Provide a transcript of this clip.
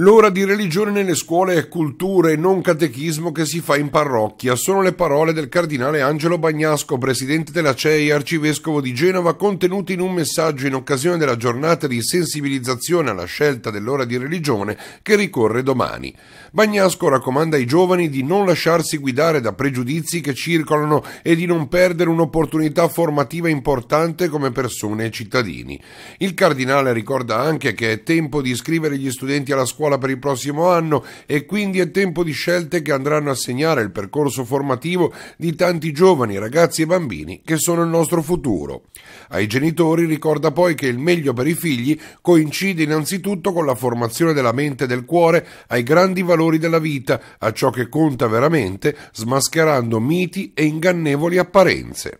L'ora di religione nelle scuole è cultura e non catechismo che si fa in parrocchia. Sono le parole del cardinale Angelo Bagnasco, presidente della CEI, arcivescovo di Genova, contenute in un messaggio in occasione della giornata di sensibilizzazione alla scelta dell'ora di religione che ricorre domani. Bagnasco raccomanda ai giovani di non lasciarsi guidare da pregiudizi che circolano e di non perdere un'opportunità formativa importante come persone e cittadini. Il cardinale ricorda anche che è tempo di iscrivere gli studenti alla scuola scuola per il prossimo anno e quindi è tempo di scelte che andranno a segnare il percorso formativo di tanti giovani, ragazzi e bambini che sono il nostro futuro. Ai genitori ricorda poi che il meglio per i figli coincide innanzitutto con la formazione della mente e del cuore ai grandi valori della vita, a ciò che conta veramente, smascherando miti e ingannevoli apparenze.